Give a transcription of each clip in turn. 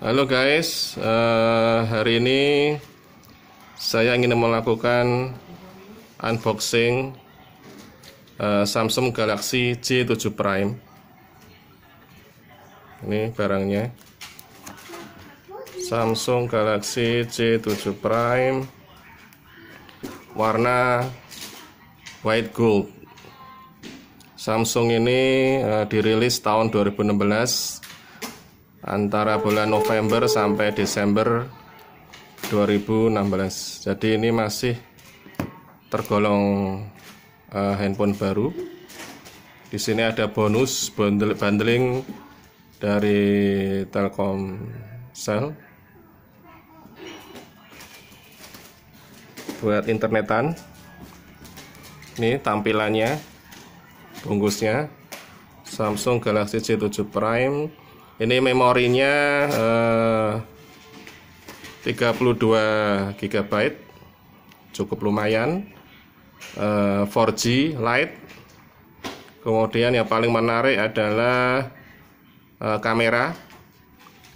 Halo guys, uh, hari ini saya ingin melakukan unboxing uh, Samsung Galaxy J7 Prime. Ini barangnya. Samsung Galaxy J7 Prime warna white gold. Samsung ini uh, dirilis tahun 2016 antara bulan November sampai Desember 2016 jadi ini masih tergolong uh, handphone baru di sini ada bonus bundling dari Telkomsel buat internetan ini tampilannya bungkusnya Samsung Galaxy J7 Prime ini memorinya eh, 32 GB cukup lumayan eh, 4G Lite kemudian yang paling menarik adalah eh, kamera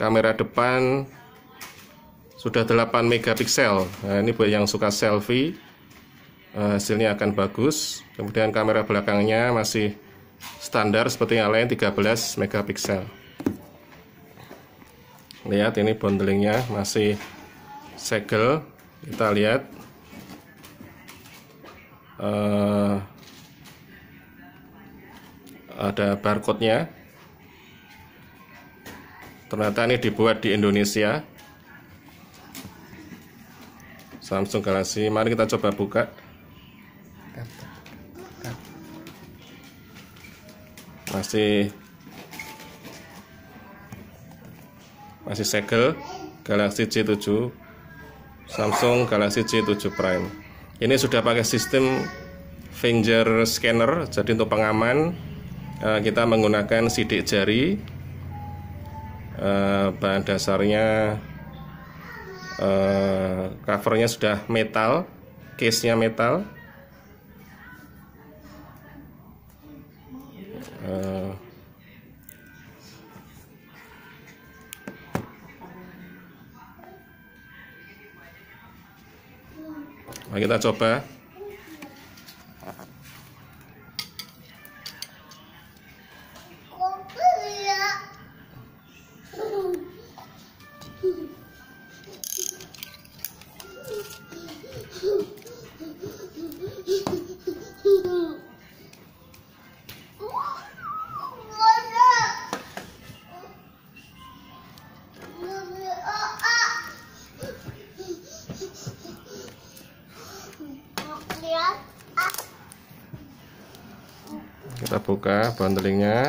kamera depan sudah 8 megapiksel nah, ini buat yang suka selfie eh, hasilnya akan bagus kemudian kamera belakangnya masih standar seperti yang lain 13 megapiksel lihat ini bondelingnya masih segel kita lihat uh, ada barcode nya ternyata ini dibuat di Indonesia Samsung Galaxy mari kita coba buka masih masih segel Galaxy c 7 Samsung Galaxy c 7 Prime ini sudah pakai sistem finger scanner jadi untuk pengaman eh, kita menggunakan sidik jari eh, bahan dasarnya eh, covernya sudah metal case nya metal ಹಾಗೆ that's up buka bandelingnya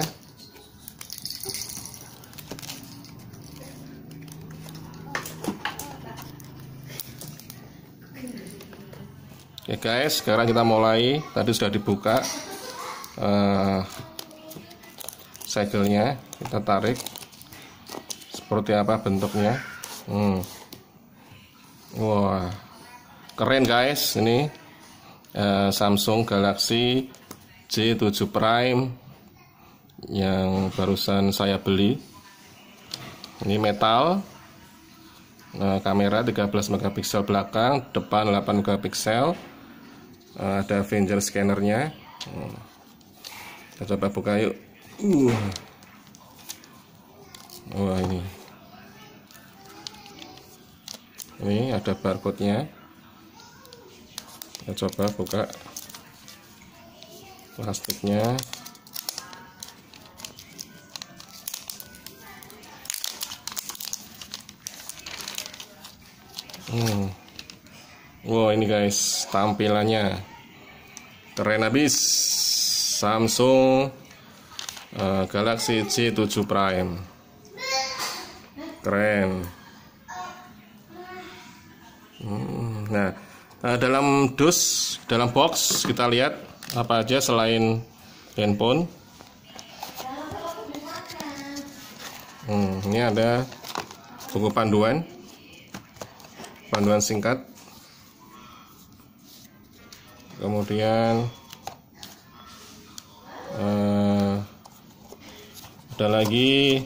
Oke guys sekarang kita mulai tadi sudah dibuka uh, segelnya kita tarik seperti apa bentuknya hmm. wah keren guys ini uh, Samsung Galaxy J7 Prime yang barusan saya beli ini metal nah, kamera 13 megapiksel belakang depan 8 megapiksel nah, ada fingerprint scanner-nya. kita coba buka yuk uh. wah ini ini ada barcode nya kita coba buka plastiknya hmm. wow ini guys tampilannya keren abis Samsung uh, Galaxy c 7 Prime keren hmm. nah eh, dalam dus dalam box kita lihat apa aja selain handphone hmm, ini ada buku panduan panduan singkat kemudian uh, ada lagi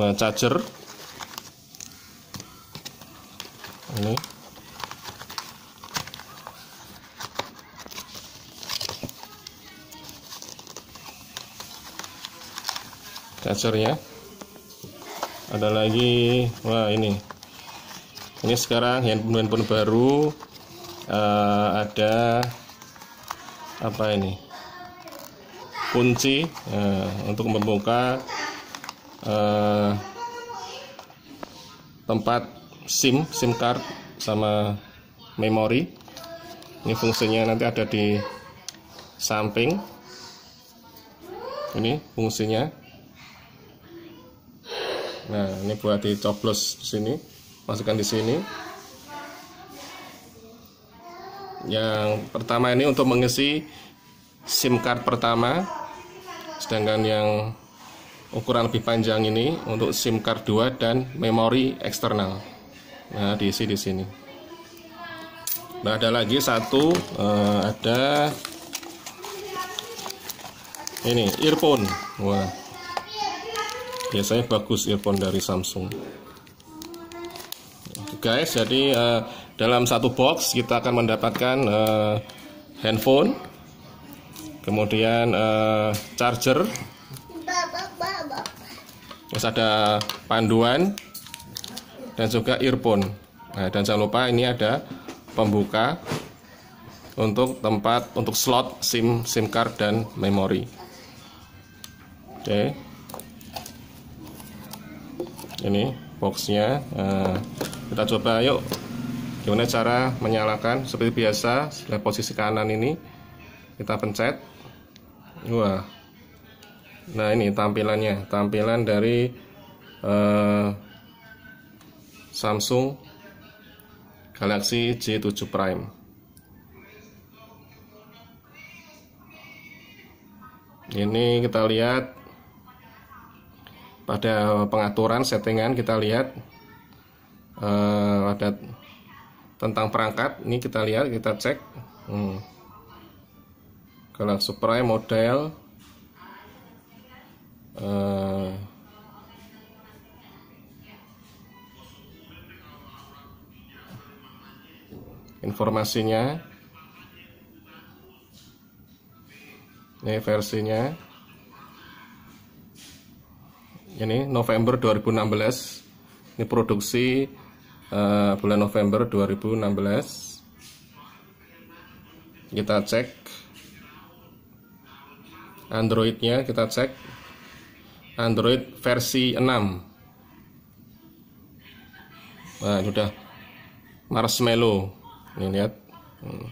uh, charger ini ya ada lagi wah ini ini sekarang handphone handphone baru uh, ada apa ini kunci uh, untuk membuka uh, tempat SIM SIM card sama memori ini fungsinya nanti ada di samping ini fungsinya Nah, ini buat dicoblos sini, masukkan di sini. Yang pertama ini untuk mengisi SIM card pertama. Sedangkan yang ukuran lebih panjang ini untuk SIM card 2 dan memori eksternal. Nah, diisi di sini. Nah, ada lagi satu eh, ada ini earphone. Wah biasanya bagus earphone dari Samsung ya, guys jadi uh, dalam satu box kita akan mendapatkan uh, handphone kemudian uh, charger terus ada panduan dan juga earphone nah, dan jangan lupa ini ada pembuka untuk tempat untuk slot SIM SIM card dan memori oke okay ini boxnya nah, kita coba yuk gimana cara menyalakan seperti biasa setelah posisi kanan ini kita pencet wah nah ini tampilannya tampilan dari eh, Samsung Galaxy J7 Prime ini kita lihat pada pengaturan settingan kita lihat eh, ada tentang perangkat ini kita lihat kita cek hmm. suplai supply model uh, informasinya ini versinya ini November 2016 ini produksi uh, bulan November 2016 kita cek Androidnya kita cek Android versi 6 nah ini udah marshmallow ini lihat hmm.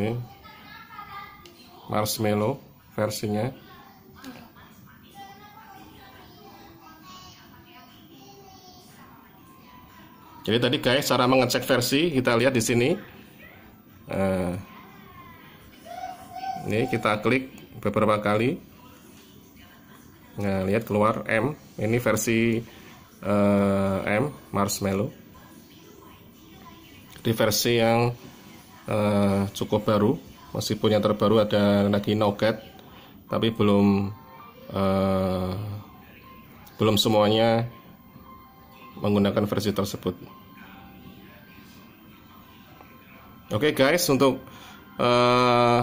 ini marshmallow versinya Jadi tadi guys cara mengecek versi kita lihat di sini. Eh, ini kita klik beberapa kali. Nah lihat keluar M. Ini versi uh, M Marshmallow. Di versi yang uh, cukup baru meskipun yang terbaru ada lagi Noget tapi belum uh, belum semuanya menggunakan versi tersebut oke okay guys untuk menu eh,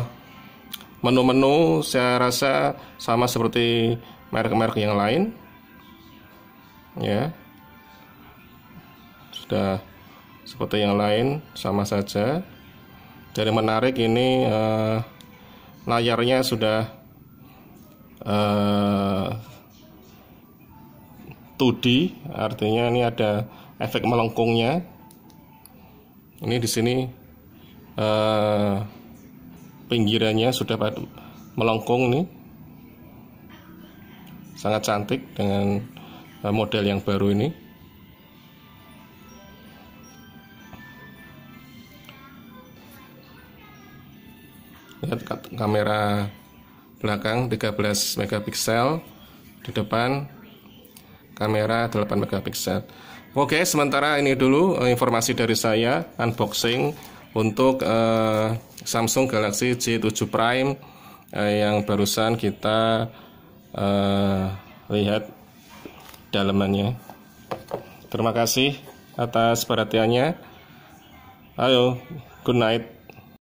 menu-menu saya rasa sama seperti merek-merek yang lain ya sudah seperti yang lain sama saja jadi menarik ini uh, layarnya sudah uh, eh, 2D, artinya ini ada efek melengkungnya. Ini di sini uh, pinggirannya sudah melengkung nih. Sangat cantik dengan model yang baru ini. lihat ya, kamera belakang 13 megapiksel di depan kamera 8 megapiksel oke sementara ini dulu eh, informasi dari saya unboxing untuk uh, Samsung Galaxy J7 Prime uh, yang barusan kita uh, lihat dalamannya terima kasih atas perhatiannya Ayo good night.